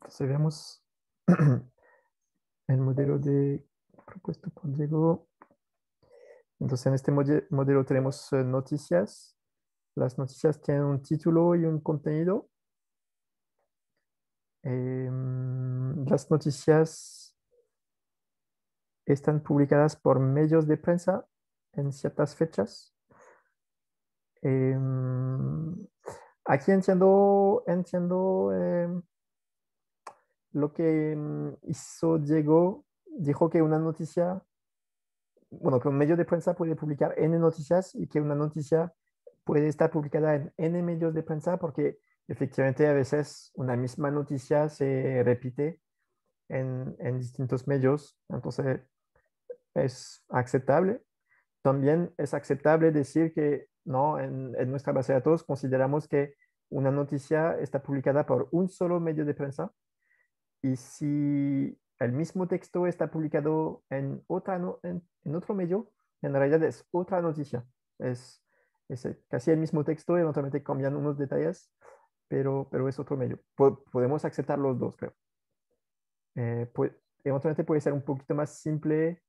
entonces vemos el modelo de propuesto por Diego. Entonces en este modelo tenemos eh, noticias. Las noticias tienen un título y un contenido. Em, las noticias están publicadas por medios de prensa en ciertas fechas. Em, aquí entiendo, entiendo em, lo que em, hizo Diego. Dijo que una noticia, bueno, que un medio de prensa puede publicar N noticias y que una noticia puede estar publicada en N medios de prensa porque efectivamente a veces una misma noticia se repite en, en distintos medios. Entonces es aceptable. También es aceptable decir que ¿no? En, nuestra base de datos consideramos que una noticia está publicada por un solo medio de prensa y si el mismo texto está publicado en, otra en, otro medio, en realidad es otra noticia. Es, casi el mismo texto, eventualmente cambian unos detalles, pero, pero es otro medio. podemos aceptar los dos, creo. pues, eventualmente puede ser un poquito más simple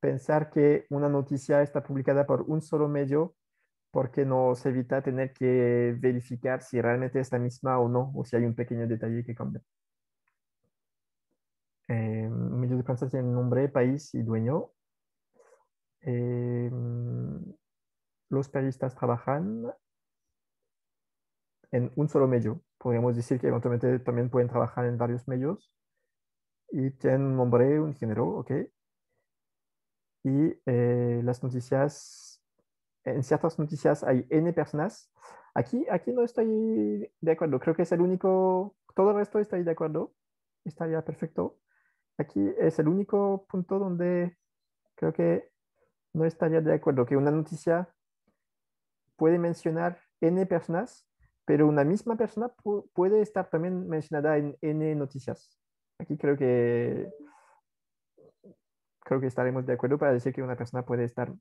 pensar que una noticia está publicada por un solo medio porque nos evita tener que verificar si realmente es la misma o no, o si hay un pequeño detalle que cambia. Medios em, de prensa tienen nombre, país y dueño. Em, los periodistas trabajan en un solo medio. Podríamos decir que eventualmente también pueden trabajar en varios medios. Y tienen un nombre, un género, ¿ok? Y eh, las noticias en ciertas noticias hay N personas. Aquí, aquí no estoy de acuerdo. Creo que es el único, todo el resto estoy de acuerdo. Estaría perfecto. Aquí es el único punto donde creo que no estaría de acuerdo que una noticia puede mencionar N personas, pero una misma persona puede estar también mencionada en N noticias. Aquí creo que creo que estaremos de acuerdo para decir que una persona puede estar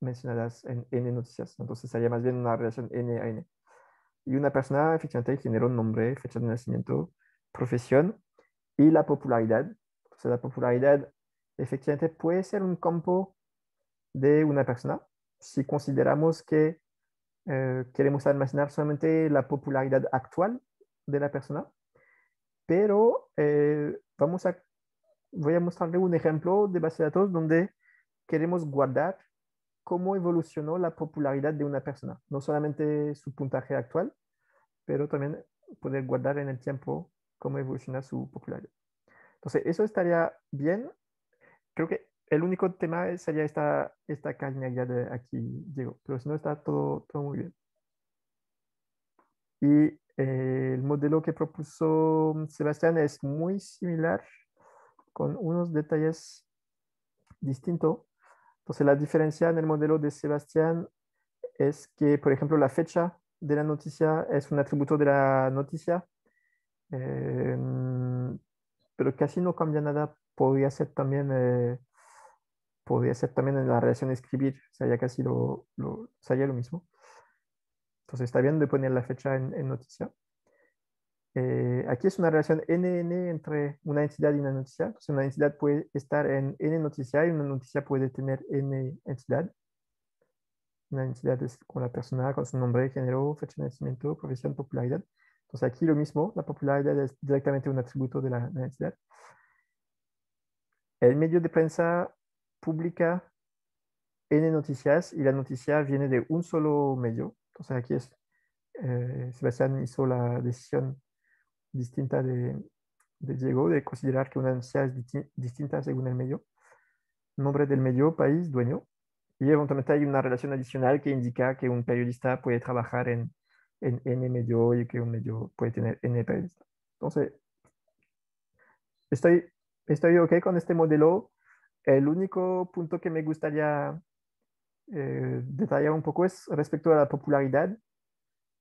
mencionadas en N noticias. Entonces sería más bien una relación N a N. Y una persona, efectivamente, generó un nombre, fecha de nacimiento, profesión y la popularidad. sea la popularidad, efectivamente, puede ser un campo de una persona. Si consideramos que eh, queremos almacenar solamente la popularidad actual de la persona, pero eh, vamos a, voy a mostrarle un ejemplo de base de datos donde queremos guardar cómo evolucionó la popularidad de una persona, no solamente su puntaje actual, pero también poder guardar en el tiempo cómo evoluciona su popularidad. Entonces, eso estaría bien. Creo que el único tema sería esta, esta ya de aquí, Diego, pero si no está todo, todo muy bien. Y eh, el modelo que propuso Sebastián es muy similar, con unos detalles distintos, entonces, la diferencia en el modelo de Sebastián es que, por ejemplo, la fecha de la noticia es un atributo de la noticia, pero em, pero casi no cambia nada. Podría ser también, eh, ser también en la relación escribir, ya casi lo, lo, mismo. Entonces, está bien de poner la fecha en noticia. Eh, aquí es una relación NN entre una entidad y una noticia. una entidad puede estar en N noticia y una noticia puede tener N entidad. Una entidad es con la persona, con su nombre, género, fecha de nacimiento, profesión, popularidad. Entonces aquí lo mismo, la popularidad es directamente un atributo de la, entidad. El medio de prensa publica N noticias y la noticia viene de un solo medio. Entonces aquí es, eh, Sebastián hizo la decisión distinta de, Diego, de considerar que una densidad es distinta según el medio, nombre del medio, país, dueño, y eventualmente hay una relación adicional que indica que un periodista puede trabajar en, en N medio y que un medio puede tener N periodista. Entonces, estoy, estoy ok con este modelo. El único punto que me gustaría eh, detallar un poco es respecto a la popularidad,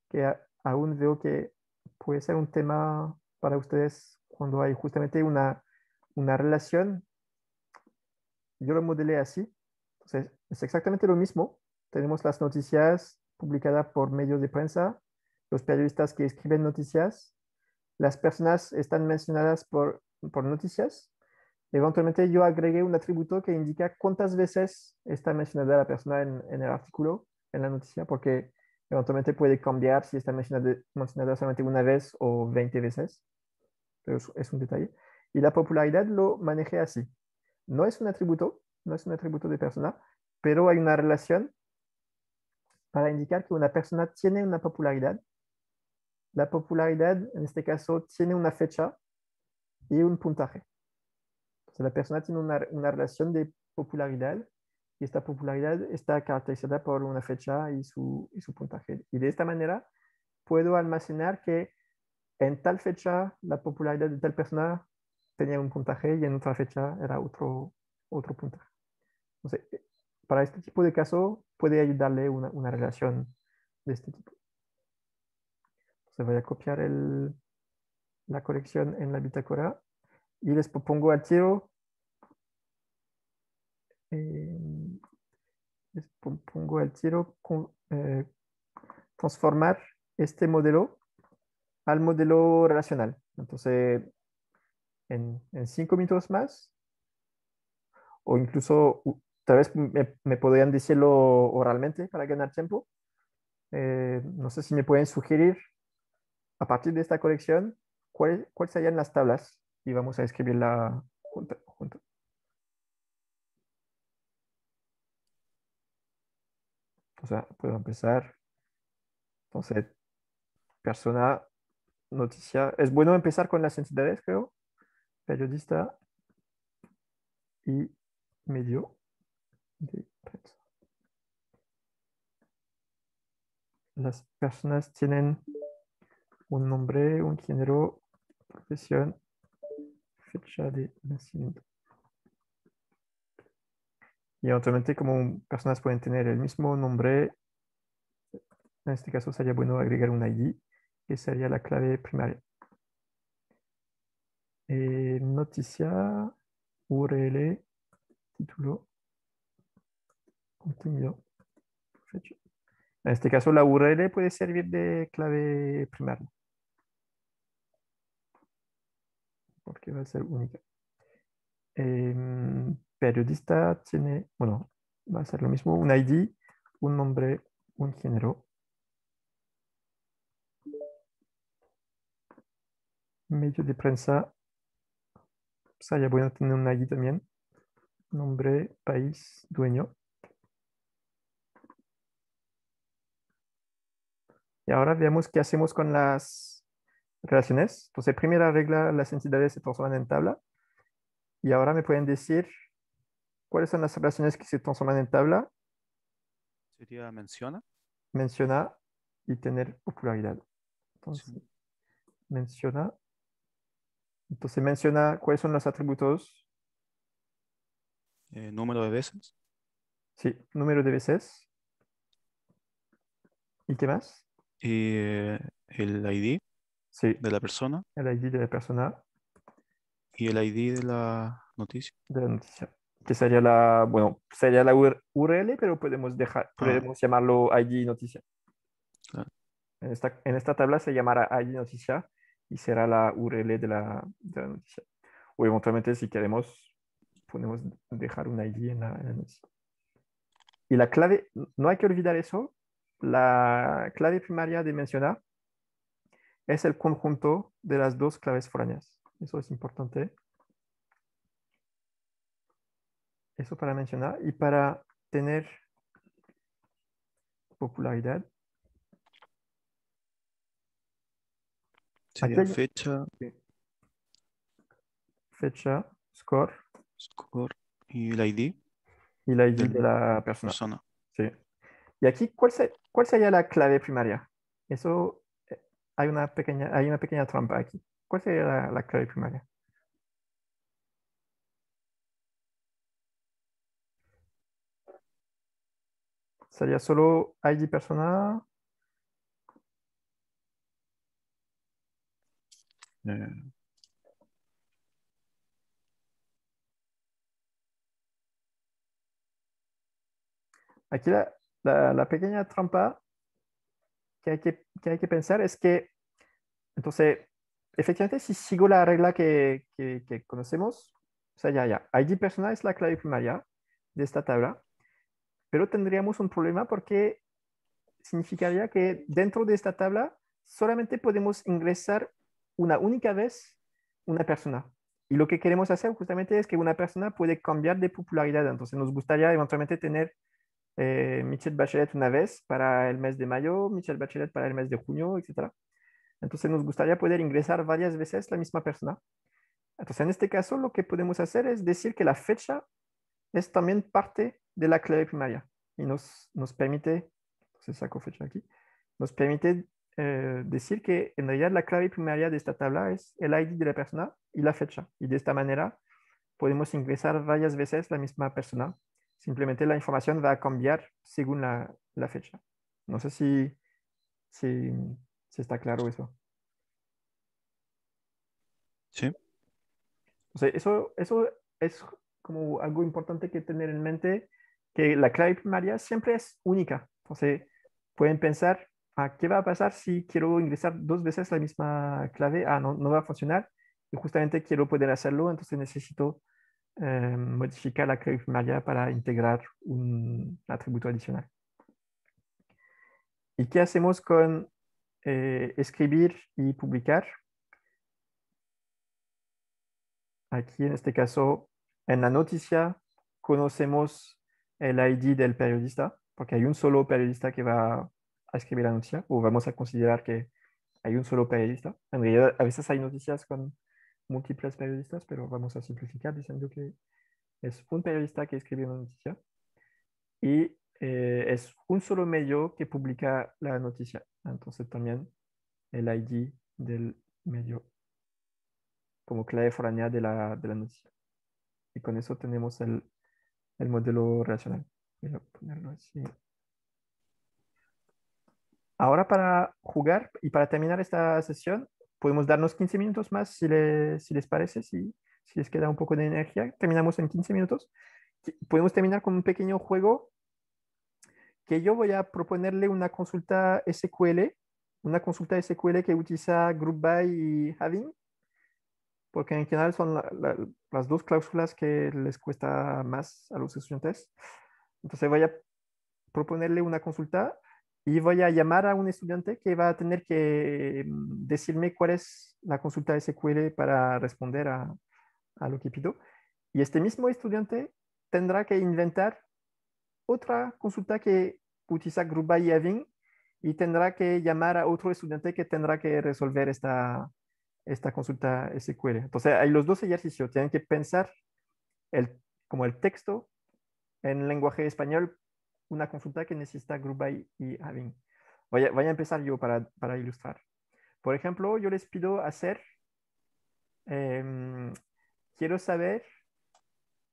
que aún veo que puede ser un tema para ustedes cuando hay justamente una, relación. Yo lo modelé así. Entonces, es exactamente lo mismo. Tenemos las noticias publicadas por medios de prensa, los periodistas que escriben noticias, las personas están mencionadas por, por noticias. Eventualmente yo agregué un atributo que indica cuántas veces está mencionada la persona en, en el artículo, en la noticia, porque Eventualmente puede cambiar si está mencionada, solamente una vez o 20 veces, pero es un detalle. Y la popularidad lo maneje así. No es un atributo, no es un atributo de persona, pero hay una relación para indicar que una persona tiene una popularidad. La popularidad, en este caso, tiene una fecha y un puntaje. Entonces, la persona tiene una relación de popularidad y esta popularidad está caracterizada por una fecha y su, su puntaje. Y de esta manera puedo almacenar que en tal fecha la popularidad de tal persona tenía un puntaje y en otra fecha era otro, otro puntaje. Entonces, para este tipo de caso puede ayudarle una, una relación de este tipo. Entonces voy a copiar el, la colección en la bitácora y les propongo al tiro pongo el tiro, con, eh, transformar este modelo al modelo relacional. Entonces, en, cinco minutos más, o incluso tal vez me, podrían decirlo oralmente para ganar tiempo. Eh, no sé si me pueden sugerir a partir de esta colección cuáles serían las tablas y vamos a escribirla la... puedo empezar. Entonces, persona, noticia. Es bueno empezar con las entidades, creo. Periodista y medio Las personas tienen un nombre, un género, profesión, fecha de nacimiento. Y eventualmente, como personas pueden tener el mismo nombre, en este caso sería bueno agregar un ID, que sería la clave primaria. Eh, noticia, URL, título, contenido, En este caso la URL puede servir de clave primaria. Porque va a ser única. Em, periodista tiene, bueno, va a ser lo mismo, un ID, un nombre, un género. Medio de prensa, ya pueden tener un ID también. Nombre, país, dueño. Y ahora veamos qué hacemos con las relaciones. Entonces, primera regla, las entidades se transforman en tabla. Y ahora me pueden decir ¿Cuáles son las relaciones que se transforman en tabla? Sería menciona. Menciona y tener popularidad. Entonces, menciona. Entonces, menciona cuáles son los atributos. Eh, número de veces. Sí, número de veces. ¿Y qué más? Eh, el ID de la persona. El ID de la persona. Y el ID de la noticia. De la noticia que sería la, bueno, sería la URL, pero podemos, dejar, ah. podemos llamarlo ID noticia. Ah. En, esta, tabla se llamará ID noticia y será la URL de la, de la noticia. O eventualmente, si queremos, podemos dejar un ID en la, noticia. Y la clave, no hay que olvidar eso, la clave primaria de mencionar es el conjunto de las dos claves foráneas. Eso es importante. Eso para mencionar. Y para tener popularidad. Sería fecha. Fecha, score. Score y el ID. Y el ID de la persona. Sí. Y aquí, ¿cuál, ¿cuál sería la clave primaria? Eso, eh, hay una pequeña, hay una pequeña trampa aquí. ¿Cuál sería la clave primaria? Sería solo ID persona. Aquí la, pequeña trampa que hay que, pensar es que, entonces, efectivamente, si sigo la regla que, conocemos, o sea, ya, ya, ID personal es la clave primaria de esta tabla pero tendríamos un problema porque significaría que dentro de esta tabla solamente podemos ingresar una única vez una persona. Y lo que queremos hacer justamente es que una persona puede cambiar de popularidad. Entonces nos gustaría eventualmente tener eh, Michelle Bachelet una vez para el mes de mayo, Michelle Bachelet para el mes de junio, etc. Entonces nos gustaría poder ingresar varias veces la misma persona. Entonces en este caso lo que podemos hacer es decir que la fecha es también parte de la clave primaria y nos, nos permite, entonces saco fecha aquí, nos permite eh, decir que en realidad la clave primaria de esta tabla es el ID de la persona y la fecha. Y de esta manera podemos ingresar varias veces la misma persona. Simplemente la información va a cambiar según la, fecha. No sé si, si, está claro eso. Sí. eso, eso es como algo importante que tener en mente que la clave primaria siempre es única. Entonces, pueden pensar, ¿a ah, ¿qué va a pasar si quiero ingresar dos veces la misma clave? Ah, no, va a funcionar. Y justamente quiero poder hacerlo, entonces necesito em, modificar la clave primaria para integrar un atributo adicional. ¿Y qué hacemos con eh, escribir y publicar? Aquí en este caso, en la noticia, conocemos el ID del periodista, porque hay un solo periodista que va a escribir la noticia, o vamos a considerar que hay un solo periodista. a veces hay noticias con múltiples periodistas, pero vamos a simplificar diciendo que es un periodista que escribe una noticia y eh, es un solo medio que publica la noticia. Entonces también el ID del medio como clave foránea de la, de la noticia. Y con eso tenemos el el modelo relacional. Ahora para jugar y para terminar esta sesión, podemos darnos 15 minutos más si, si les parece, si, si les queda un poco de energía. Terminamos en 15 minutos. Podemos terminar con un pequeño juego que yo voy a proponerle una consulta SQL, una consulta SQL que utiliza GroupBy y Having porque en general son las dos cláusulas que les cuesta más a los estudiantes. Entonces voy a proponerle una consulta y voy a llamar a un estudiante que va a tener que mm, decirme cuál es la consulta de SQL para responder a, lo que pido. Y este mismo estudiante tendrá que inventar otra consulta que utiliza Group by having y tendrá que llamar a otro estudiante que tendrá que resolver esta, esta consulta SQL. Entonces, hay los dos ejercicios. Tienen que pensar el, como el texto en lenguaje español, una consulta que necesita group y having. Voy a, empezar yo para, ilustrar. Por ejemplo, yo les pido hacer, em, quiero saber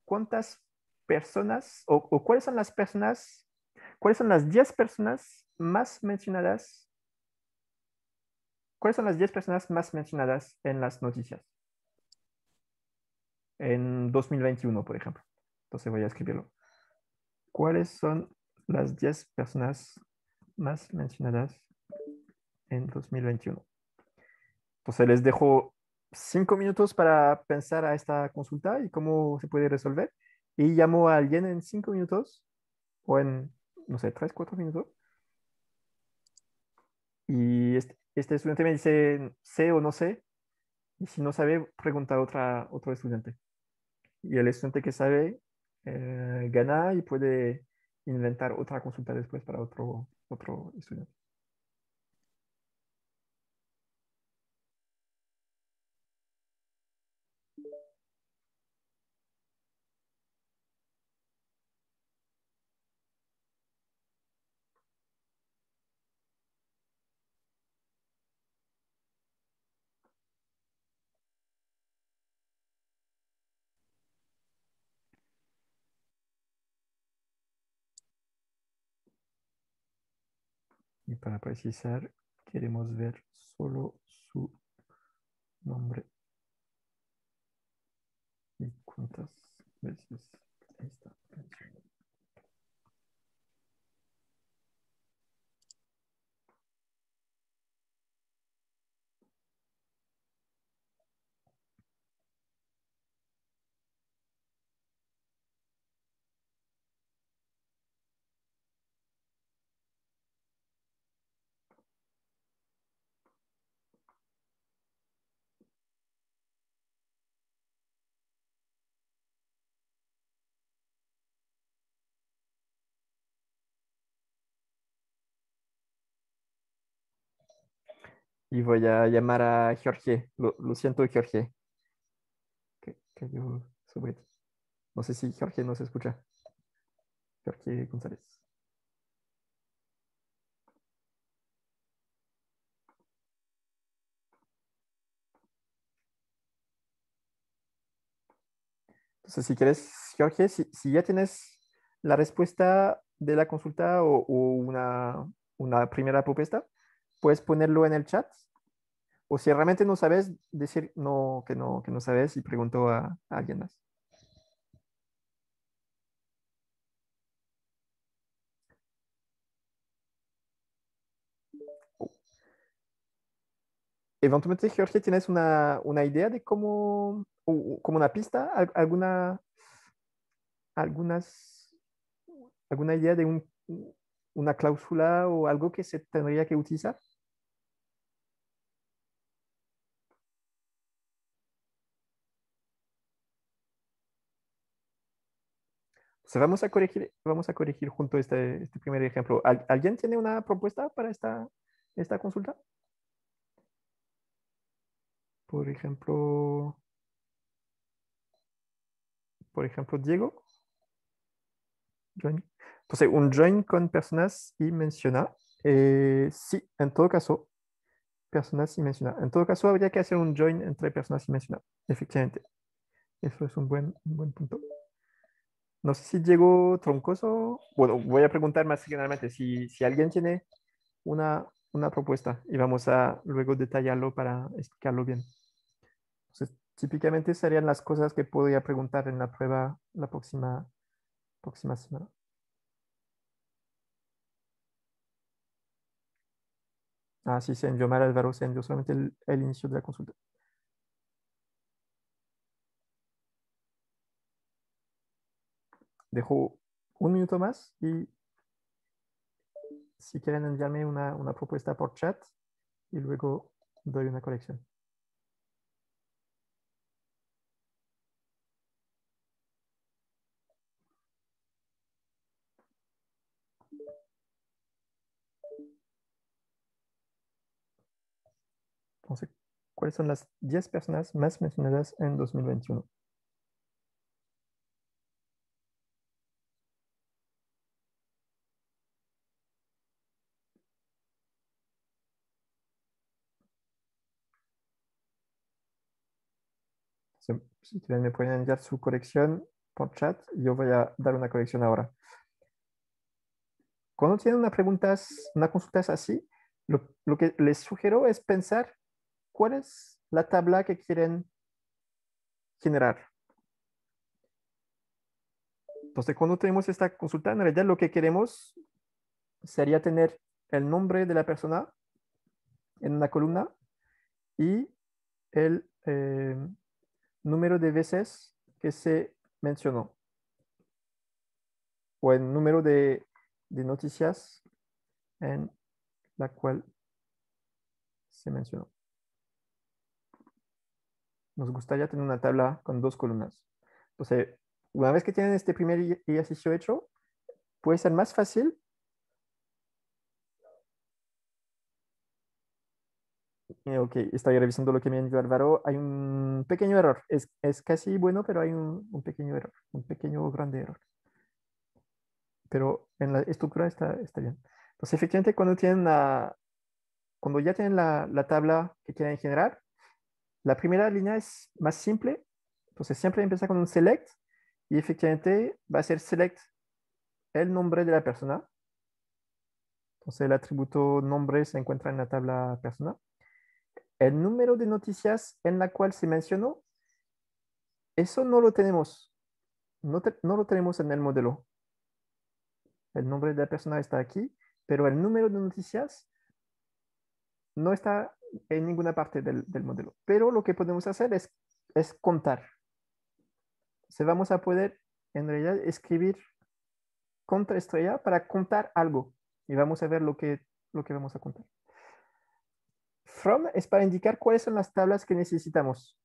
cuántas personas o, o, cuáles son las personas, cuáles son las 10 personas más mencionadas ¿Cuáles son las 10 personas más mencionadas en las noticias? En 2021, por ejemplo. Entonces voy a escribirlo. ¿Cuáles son las 10 personas más mencionadas en 2021? Entonces pues, les dejo 5 minutos para pensar a esta consulta y cómo se puede resolver. Y llamo a alguien en 5 minutos o en, no sé, 3, 4 minutos. Y este, este estudiante me dice sé o no sé, y si no sabe, preguntar a otra, otro estudiante. Y el estudiante que sabe eh, gana y puede inventar otra consulta después para otro, otro estudiante. para precisar, queremos ver solo su nombre. ¿Y cuántas veces está? y voy a llamar a Jorge. Lo, siento, Jorge. No sé si Jorge nos escucha. Jorge González. Entonces, si quieres, Jorge, si, ya tienes la respuesta de la consulta o, una primera propuesta, puedes ponerlo en el chat. O si realmente no sabes, decir no, que no, que no sabes y pregunto a, alguien más. eventualmente, Jorge, ¿tienes una, idea de cómo, o, como una pista, alguna, algunas, alguna idea de un, una cláusula o algo que se tendría que utilizar? vamos a corregir, vamos a corregir junto este, este primer ejemplo. ¿Alguien tiene una propuesta para esta, esta consulta? Por ejemplo, por ejemplo, Diego. Entonces, un join con personas y menciona. Eh, sí, en todo caso, personas y menciona. En todo caso, habría que hacer un join entre personas y menciona, efectivamente. Eso es un buen, buen punto. No sé si llegó troncoso. Bueno, voy a preguntar más generalmente si, alguien tiene una, propuesta y vamos a luego detallarlo para explicarlo bien. Entonces, típicamente serían las cosas que podría preguntar en la prueba la próxima, próxima semana. Ah, si c'est envió mal Alvaro, se envió solamente el, el inicio de la consulta. Dejo un minuto más y si quieren enviarme una, una propuesta por chat y luego doy una colección. ¿cuáles son las 10 personas más mencionadas en 2021? Si quieren, me pueden enviar su colección por chat. Yo voy a dar una colección ahora. Cuando tienen una preguntas, una consulta así, lo que les sugiero es pensar ¿Cuál es la tabla que quieren generar? Entonces, cuando tenemos esta consulta, en realidad lo que queremos sería tener el nombre de la persona en una columna y el eh, número de veces que se mencionó o el número de noticias en la cual se mencionó nos gustaría tener una tabla con dos columnas. Entonces, una vez que tienen este primer así hecho, puede ser más fácil eh, Ok, estoy revisando lo que me envió Álvaro. Hay un pequeño error. Es, es casi bueno, pero hay un, pequeño error. Un pequeño o grande error. Pero en la estructura está, está bien. Entonces, efectivamente, cuando, tienen la, cuando ya tienen la, la tabla que quieren generar, la primera línea es más simple, entonces siempre empieza con un select y efectivamente va a ser select el nombre de la persona. Entonces el atributo nombre se encuentra en la tabla persona. El número de noticias en la cual se mencionó, eso no lo tenemos. No, no lo tenemos en el modelo. El nombre de la persona está aquí, pero el número de noticias no está en ninguna parte del, modelo. Pero lo que podemos hacer es, contar. Se vamos a poder, en realidad, escribir contra estrella para contar algo. Y vamos a ver lo que, lo que vamos a contar. From es para indicar cuáles son las tablas que necesitamos.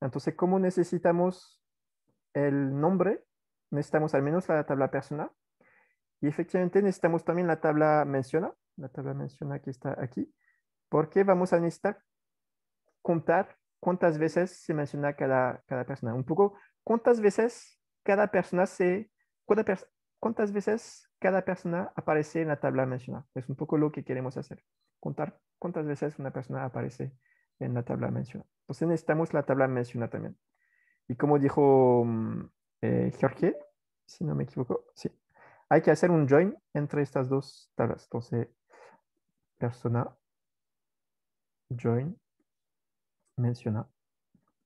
Entonces, cómo necesitamos el nombre, necesitamos al menos la tabla personal Y efectivamente necesitamos también la tabla menciona, la tabla menciona que está aquí porque vamos a necesitar contar cuántas veces se menciona cada, cada persona. Un poco, cuántas veces cada persona se, cuántas veces cada persona aparece en la tabla mencionada. Es un poco lo que queremos hacer, contar cuántas veces una persona aparece en la tabla mencionada. Entonces necesitamos la tabla mencionada también. Y como dijo mm, eh, Jorge, si no me equivoco, sí, hay que hacer un join entre estas dos tablas. Entonces, persona join menciona.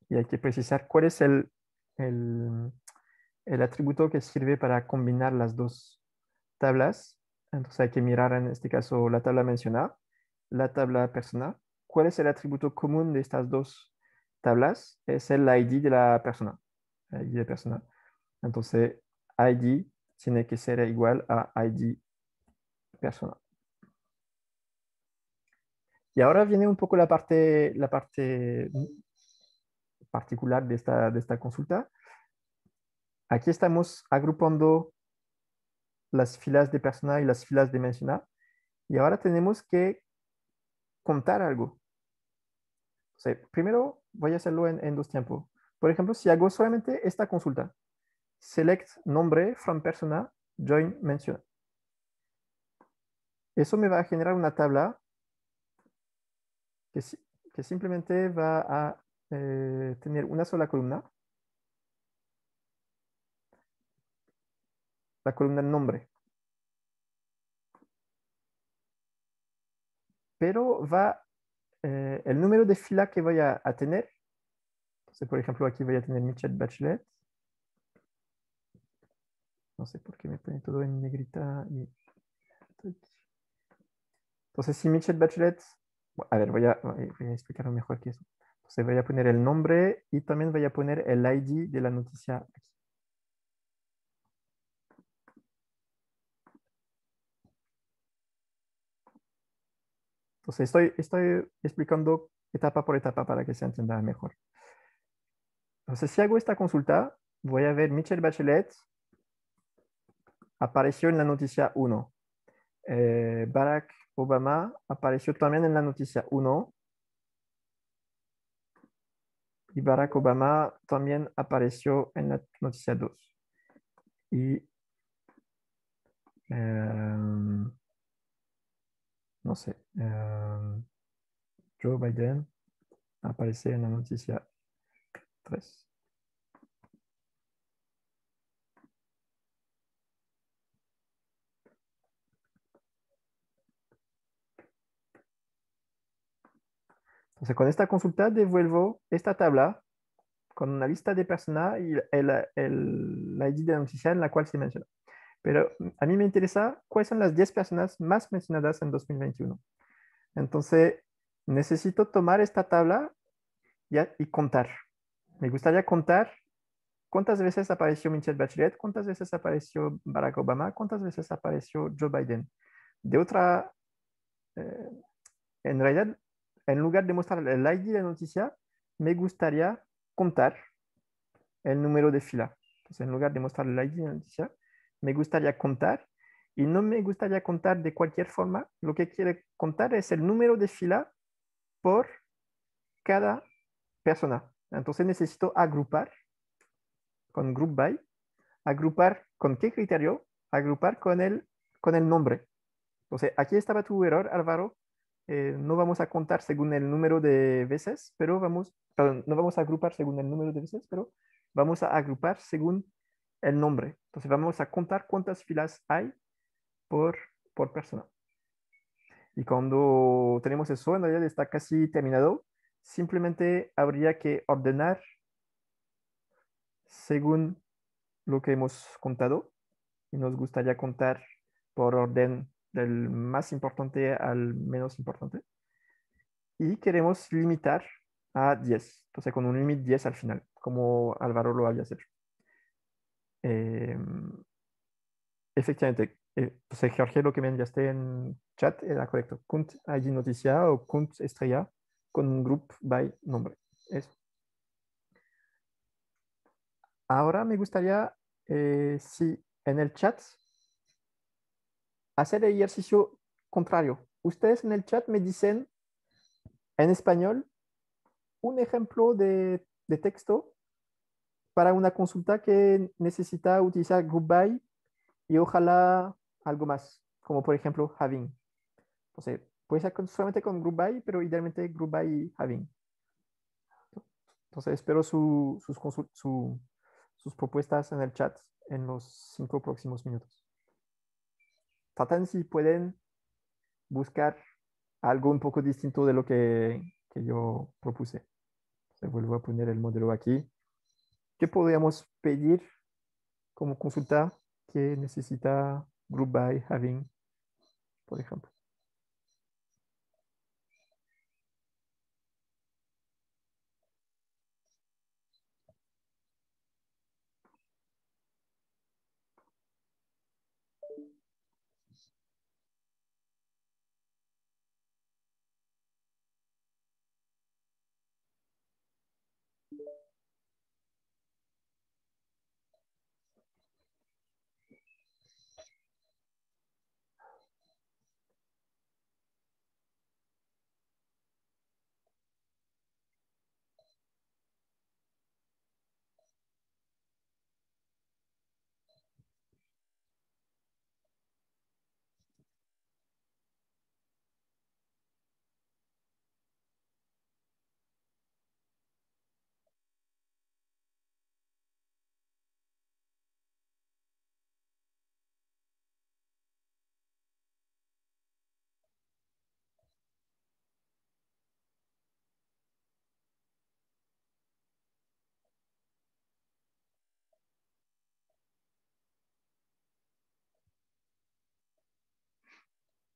Y hay que precisar cuál es el, el, atributo que sirve para combinar las dos tablas. Entonces hay que mirar en este caso la tabla mencionada, la tabla persona. ¿Cuál es el atributo común de estas dos tablas? Es el ID de la persona. de persona. Entonces, ID tiene que ser igual a ID persona. Y ahora viene un poco la parte, particular de esta, consulta. Aquí estamos agrupando las filas de persona y las filas de mencionar. Y ahora tenemos que contar algo. primero voy a hacerlo en, en, dos tiempos. Por ejemplo, si hago solamente esta consulta, select nombre from persona, join mention. Eso me va a generar una tabla que, simplemente va a eh, tener una sola columna. La columna nombre. Pero va, eh, el número de fila que voy a, tener, por ejemplo, aquí voy a tener mi bachelet. No sé por qué me pone todo en negrita. Entonces, si mi bachelet a ver, voy a, explicarlo mejor que eso. Entonces voy a poner el nombre y también voy a poner el ID de la noticia Entonces estoy, explicando etapa por etapa para que se entienda mejor. Entonces si hago esta consulta, voy a ver Michelle Bachelet apareció en la noticia 1. Eh, Barack Obama apareció también en la noticia 1 y Barack Obama también apareció en la noticia 2. Y em, no sé, em, Joe Biden aparece en la noticia 3. Entonces, con esta consulta devuelvo esta tabla con una lista de personas y el, la ID de la noticia en la cual se menciona. Pero a mí me interesa cuáles son las 10 personas más mencionadas en 2021. Entonces, necesito tomar esta tabla y, contar. Me gustaría contar cuántas veces apareció Michelle Bachelet, cuántas veces apareció Barack Obama, cuántas veces apareció Joe Biden. De otra, eh, en realidad, en lugar de mostrar la ID de la noticia, me gustaría contar el número de fila. Entonces, en lugar de mostrar la ID de la noticia, me gustaría contar. Y no me gustaría contar de cualquier forma. Lo que quiere contar es el número de fila por cada persona. Entonces necesito agrupar con group by, agrupar con qué criterio, agrupar con el, con el nombre. Entonces aquí estaba tu error, Álvaro, eh, no vamos a contar según el número de veces, pero vamos, no vamos a agrupar según el número de veces, pero vamos a agrupar según el nombre. Entonces vamos a contar cuántas filas hay por, por persona. Y cuando tenemos eso, en realidad está casi terminado. Simplemente habría que ordenar según lo que hemos contado. Y nos gustaría contar por orden del más importante al menos importante. Y queremos limitar a 10, entonces con un límite 10 al final, como Álvaro lo había hecho. Em, eh, efectivamente, entonces pues, eh, Jorge lo que me enviaste en chat era correcto. Kunt ID noticia o Kunt estrella con un group by nombre. Eso. Ahora me gustaría, eh, si en el chat hacer el ejercicio contrario. Ustedes en el chat me dicen en español un ejemplo de, texto para una consulta que necesita utilizar goodbye y ojalá algo más, como por ejemplo having. Entonces, puede ser solamente con goodbye, pero idealmente goodbye y having. Entonces, espero sus, sus propuestas en el chat en los cinco próximos minutos tratan si pueden buscar algo un poco distinto de lo que, yo propuse. Se vuelvo a poner el modelo aquí. ¿Qué podríamos pedir como consulta que necesita group by having, por ejemplo?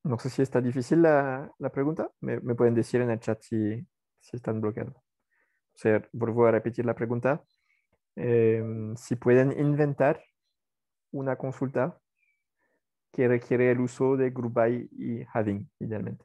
No sé si está difícil la, pregunta. Me, pueden decir en el chat si, están bloqueados. O sea, vuelvo a repetir la pregunta. Em, si pueden inventar una consulta que requiere el uso de group y having, idealmente.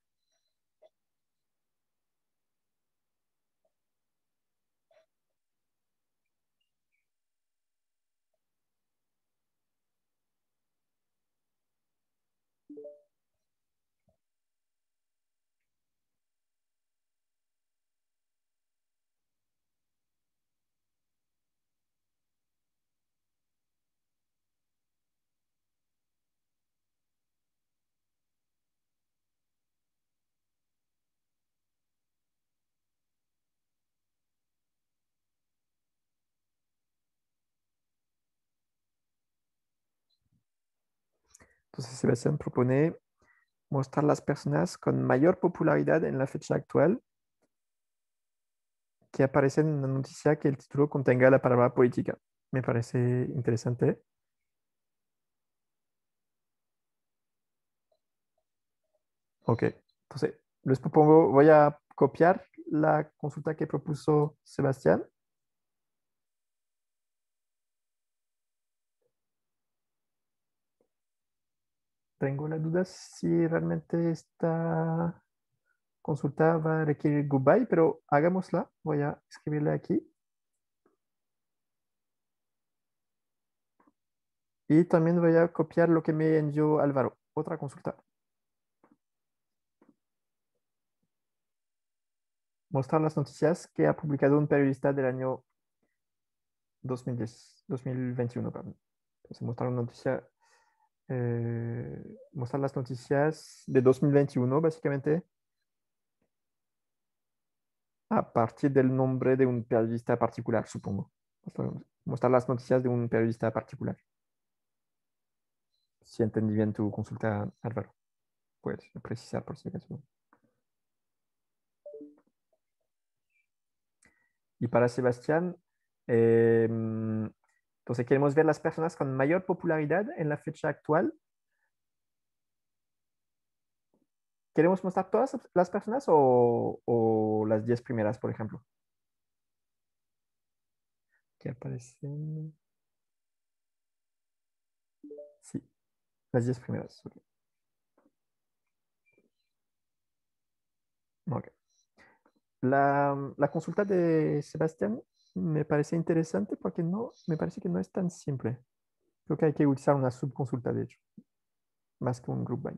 Entonces pues, Sebastián propone mostrar las personas con mayor popularidad en la fecha actual que aparecen en la noticia que el título contenga la palabra política. Me parece interesante. Ok, entonces les propongo, voy a copiar la consulta que propuso Sebastián tengo la duda si realmente esta consulta va a requerir goodbye, pero hagámosla. Voy a escribirle aquí. Y también voy a copiar lo que me envió Álvaro. Otra consulta. Mostrar las noticias que ha publicado un periodista del año 2010, 2021. Entonces, mostrar una noticia eh, mostrar las noticias de 2021, básicamente. A partir del nombre de un periodista particular, supongo. Mostrar las noticias de un periodista particular. Si entendí bien tu consulta, Álvaro, puedes precisar por si acaso. Y para Sebastián, eh, entonces queremos ver las personas con mayor popularidad en la fecha actual. ¿Queremos mostrar todas las personas o, las 10 primeras, por ejemplo? ¿Qué aparecen? Sí, las 10 primeras. Okay. la consulta de Sebastián me parece interesante porque no, me parece que no es tan simple. Creo que hay que utilizar una subconsulta, de hecho, más que un group by.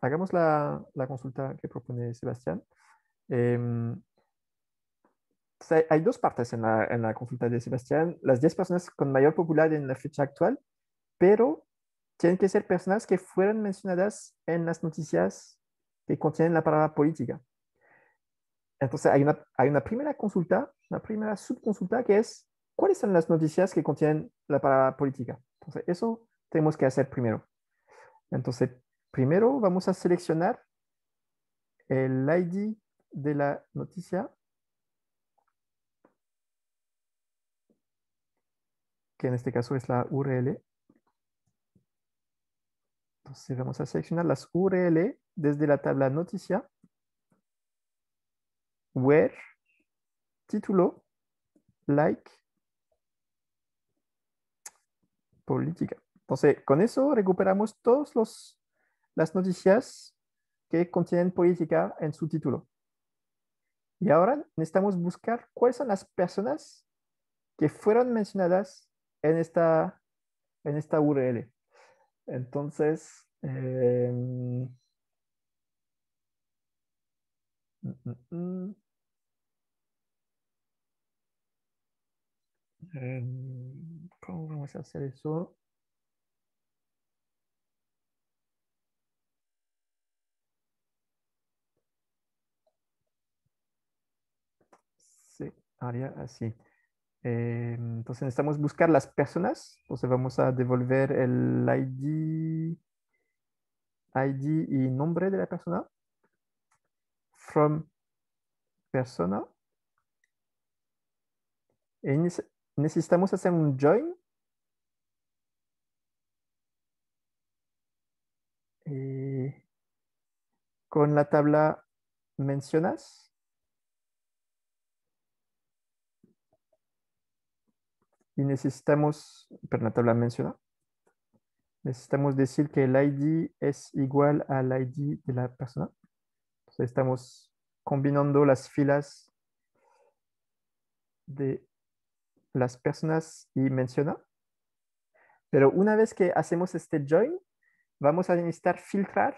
hagamos la, consulta que propone Sebastián. Em, hay dos partes en la, consulta de Sebastián. Las 10 personas con mayor popularidad en la fecha actual, pero tienen que ser personas que fueron mencionadas en las noticias que contienen la palabra política. Entonces hay una, hay una primera consulta, una primera subconsulta que es cuáles son las noticias que contienen la palabra política. Entonces eso tenemos que hacer primero. Entonces primero vamos a seleccionar el ID de la noticia que en este caso es la URL entonces vamos a seleccionar las URL desde la tabla noticia, where, título, like, política. Entonces, con eso recuperamos todas las noticias que contienen política en su título. Y ahora necesitamos buscar cuáles son las personas que fueron mencionadas en esta, en esta URL. Entonces, eh, ¿cómo vamos a hacer eso? Sí, haría así. Eh, entonces necesitamos buscar las personas. Entonces vamos a devolver el ID, ID y nombre de la persona. From persona. necesitamos hacer un join. Eh, con la tabla mencionas. y necesitamos, natal la menciona, necesitamos decir que el ID es igual al ID de la persona. estamos combinando las filas de las personas y menciona. Pero una vez que hacemos este join, vamos a necesitar filtrar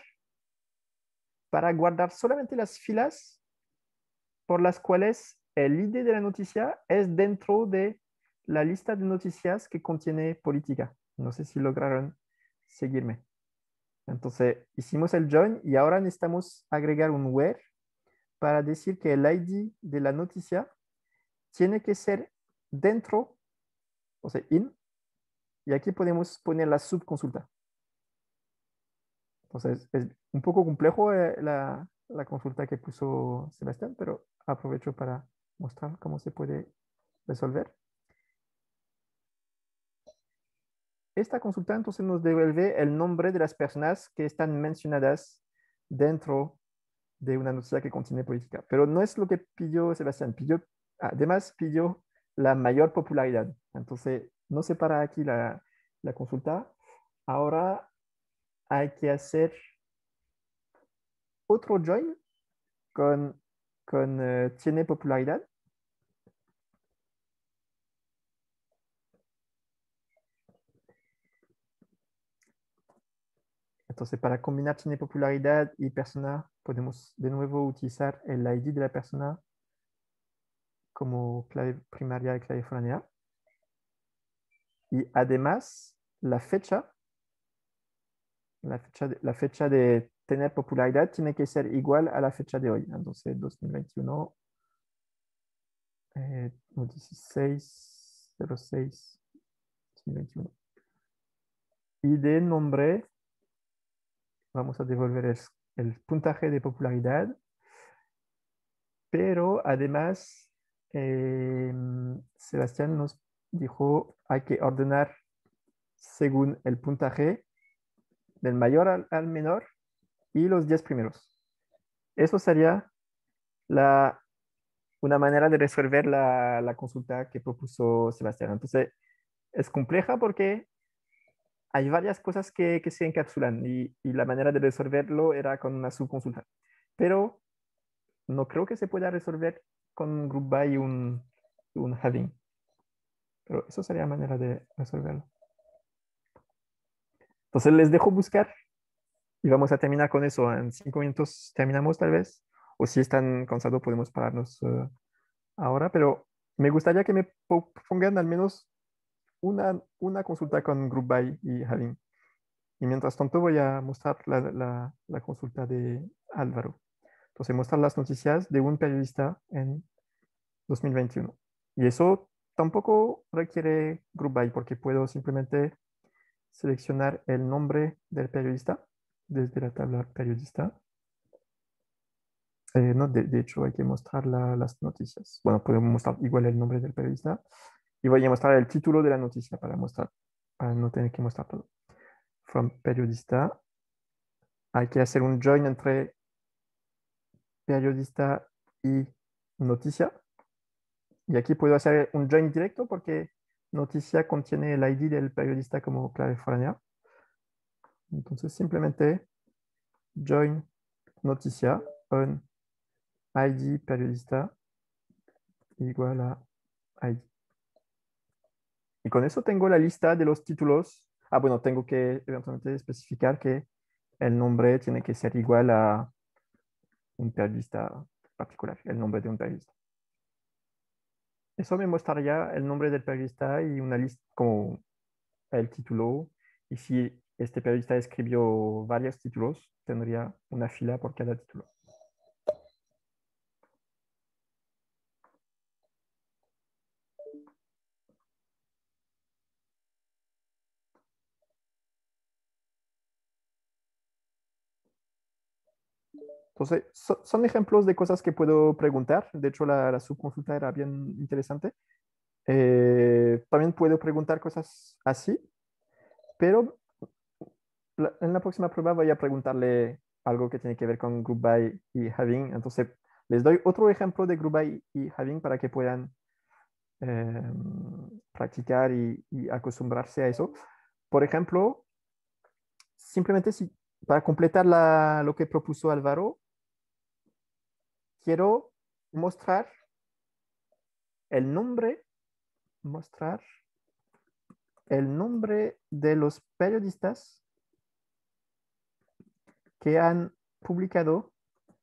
para guardar solamente las filas por las cuales el ID de la noticia es dentro de la lista de noticias que contiene política. No sé si lograron seguirme. Entonces, hicimos el join y ahora necesitamos agregar un where para decir que el ID de la noticia tiene que ser dentro, o sea, in, y aquí podemos poner la subconsulta. Entonces, es un poco complejo eh, la, la consulta que puso Sebastián, pero aprovecho para mostrar cómo se puede resolver. Esta consulta entonces nos devuelve el nombre de las personas que están mencionadas dentro de una noticia que contiene política. Pero no es lo que pidió Sebastián, además pidió la mayor popularidad. Entonces, no se para aquí la, consulta. Ahora hay que hacer otro join con, con eh, tiene popularidad Entonces, para combinar tiene popularidad y persona, podemos de nuevo utilizar el ID de la persona como clave primaria y clave foránea. Y además, la fecha, la fecha, de, la fecha de tener popularidad tiene que ser igual a la fecha de hoy. Entonces, 2021, 16, 06, 2021. Y de nombre, vamos a devolver el, puntaje de popularidad, pero además em, Sebastián nos dijo hay que ordenar según el puntaje del mayor al, menor y los 10 primeros. Eso sería la, una manera de resolver la, consulta que propuso Sebastián. Entonces, es compleja porque hay varias cosas que, se encapsulan y, la manera de resolverlo era con una subconsulta. Pero no creo que se pueda resolver con un group y un, un having. Pero eso sería la manera de resolverlo. Entonces les dejo buscar y vamos a terminar con eso. En cinco minutos terminamos tal vez. O si están cansados podemos pararnos eh, ahora. Pero me gustaría que me pongan al menos una, consulta con GroupBy y Javin. Y mientras tanto voy a mostrar la, consulta de Álvaro. Entonces, mostrar las noticias de un periodista en 2021. Y eso tampoco requiere GroupBy porque puedo simplemente seleccionar el nombre del periodista desde la tabla periodista. Eh, no, de, hecho hay que mostrar las noticias. Bueno, podemos mostrar igual el nombre del periodista y voy a mostrar el título de la noticia para mostrar, no tener que mostrar todo. From periodista. Hay que hacer un join entre periodista y noticia. Y aquí puedo hacer un join directo porque noticia contiene el ID del periodista como clave foránea. Entonces simplemente join noticia on ID periodista igual a ID. Y con eso tengo la lista de los títulos. Ah, bueno, tengo que eventualmente especificar que el nombre tiene que ser igual a un periodista particular, el nombre de un periodista. Eso me mostraría el nombre del periodista y una lista como el título. Y si este periodista escribió varios títulos, tendría una fila por cada título. Entonces, son ejemplos de cosas que puedo preguntar. De hecho, la, subconsulta era bien interesante. Eh, también puedo preguntar cosas así, pero en la próxima prueba voy a preguntarle algo que tiene que ver con group y having. Entonces, les doy otro ejemplo de group y having para que puedan em, practicar y, acostumbrarse a eso. Por ejemplo, simplemente para completar lo que propuso Álvaro, quiero mostrar el nombre, mostrar el nombre de los periodistas que han publicado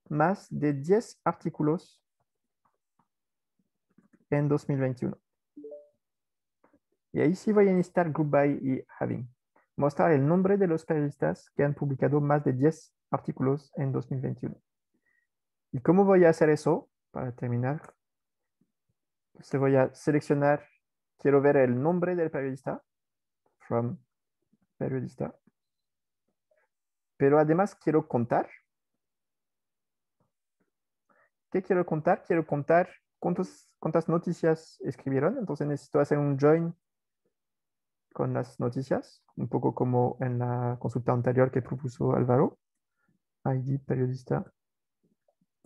más de 10 artículos en 2021. Y ahí sí voy a necesitar Goodbye y having. Mostrar el nombre de los periodistas que han publicado más de 10 artículos en 2021. ¿Y cómo voy a hacer eso? Para terminar, se voy a seleccionar, quiero ver el nombre del periodista, from periodista, pero además quiero contar. ¿Qué quiero contar? Quiero contar cuántas noticias escribieron, entonces necesito hacer un join con las noticias, un poco como en la consulta anterior que propuso Álvaro, ID periodista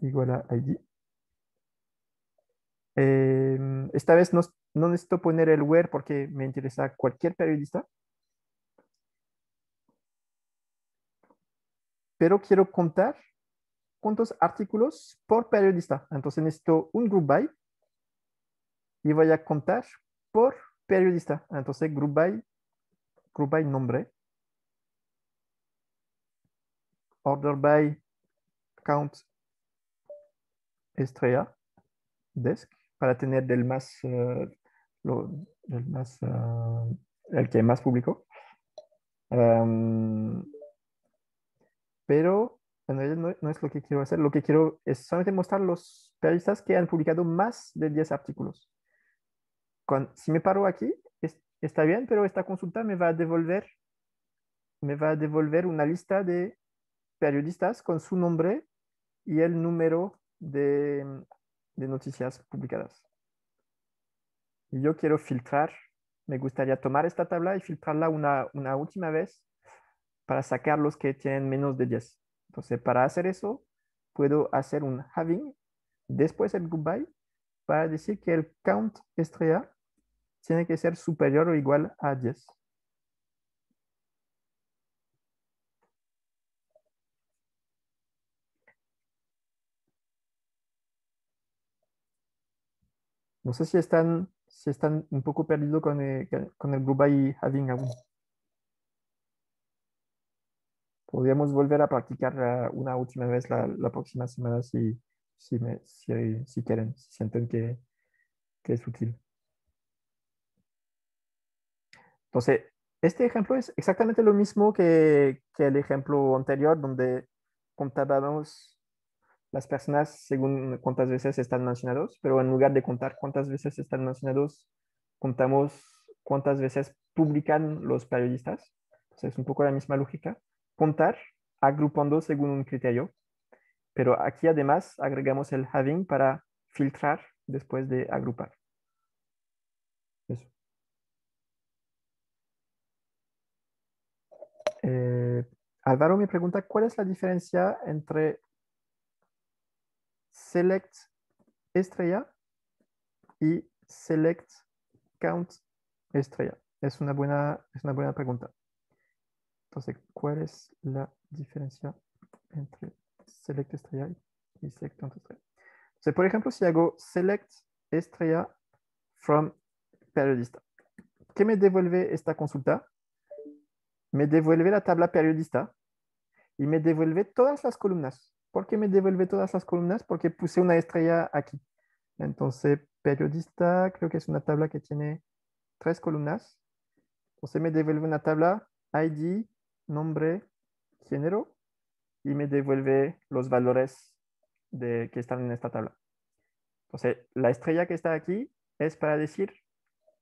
igual a ID. Em, esta vez no, no, necesito poner el where porque me interesa cualquier periodista. Pero quiero contar cuántos artículos por periodista. Entonces necesito un group by y voy a contar por periodista. Entonces group by, group by nombre. Order by count Estrella Desk para tener del más, eh, lo, más eh, el que más publicó. pero en no, es lo que quiero hacer. Lo que quiero es solamente mostrar los periodistas que han publicado más de 10 artículos. si me paro aquí, está bien, pero esta consulta me va a devolver me va a devolver una lista de periodistas con su nombre y el número de, noticias publicadas. Y yo quiero filtrar, me gustaría tomar esta tabla y filtrarla una, una última vez para sacar los que tienen menos de 10. Entonces, para hacer eso, puedo hacer un having, después el goodbye, para decir que el count estrella tiene que ser superior o igual a 10. No sé si están, si están un poco perdidos con el, con el Having aún. Podríamos volver a practicar eh, una última vez la, próxima semana si, quieren, si sienten que, es útil. Entonces, este ejemplo es exactamente lo mismo que, el ejemplo anterior, donde contábamos las personas según cuántas veces están mencionados, pero en lugar de contar cuántas veces están mencionados, contamos cuántas veces publican los periodistas. es un poco la misma lógica. Contar agrupando según un criterio, pero aquí además agregamos el having para filtrar después de agrupar. Eso. Eh, Álvaro me pregunta, ¿cuál es la diferencia entre select estrella y select count estrella? Es una buena, es una buena pregunta. Entonces, ¿cuál es la diferencia entre select estrella y select count estrella? por ejemplo, si hago select estrella from periodista, ¿qué me devuelve esta consulta? Me devuelve la tabla periodista y me devuelve todas las columnas. ¿por qué me devuelve todas las columnas? Porque puse una estrella aquí. Entonces, periodista, creo que es una tabla que tiene tres columnas. Entonces me devuelve una tabla, ID, nombre, género, y me devuelve los valores de, que están en esta tabla. Entonces, la estrella que está aquí es para decir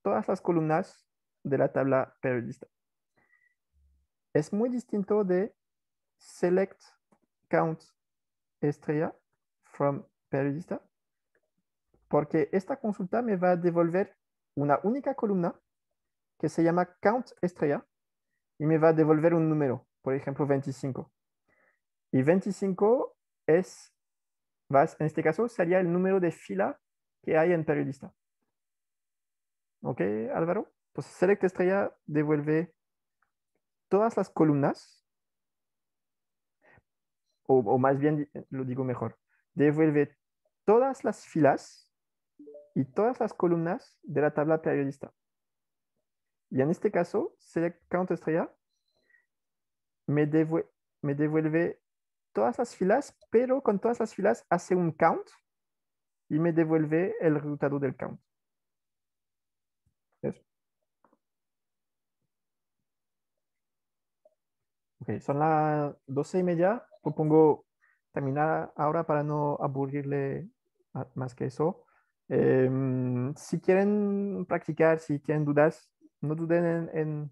todas las columnas de la tabla periodista. Es muy distinto de select count Estrella from Periodista, porque esta consulta me va a devolver una única columna que se llama Count Estrella y me va a devolver un número, por ejemplo 25. Y 25 es, en este caso, sería el número de fila que hay en Periodista. ¿Ok, Álvaro? Pues Select Estrella devuelve todas las columnas o, más bien lo digo mejor, devuelve todas las filas y todas las columnas de la tabla periodista. Y en este caso, select count estrella me, devuelve, me todas las filas, pero con todas las filas hace un count y me devuelve el resultado del count. Eso. son las doce y media propongo terminar ahora para no aburrirle más que eso. Em, si quieren practicar, si tienen dudas, no duden en,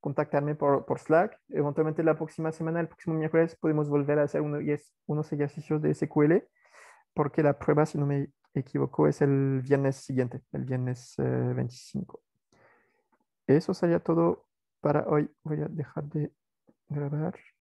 contactarme por, por, Slack. Eventualmente la próxima semana, el próximo miércoles, podemos volver a hacer uno, unos ejercicios de SQL, porque la prueba, si no me equivoco, es el viernes siguiente, el viernes 25. Eh, eso sería todo para hoy. Voy a dejar de grabar.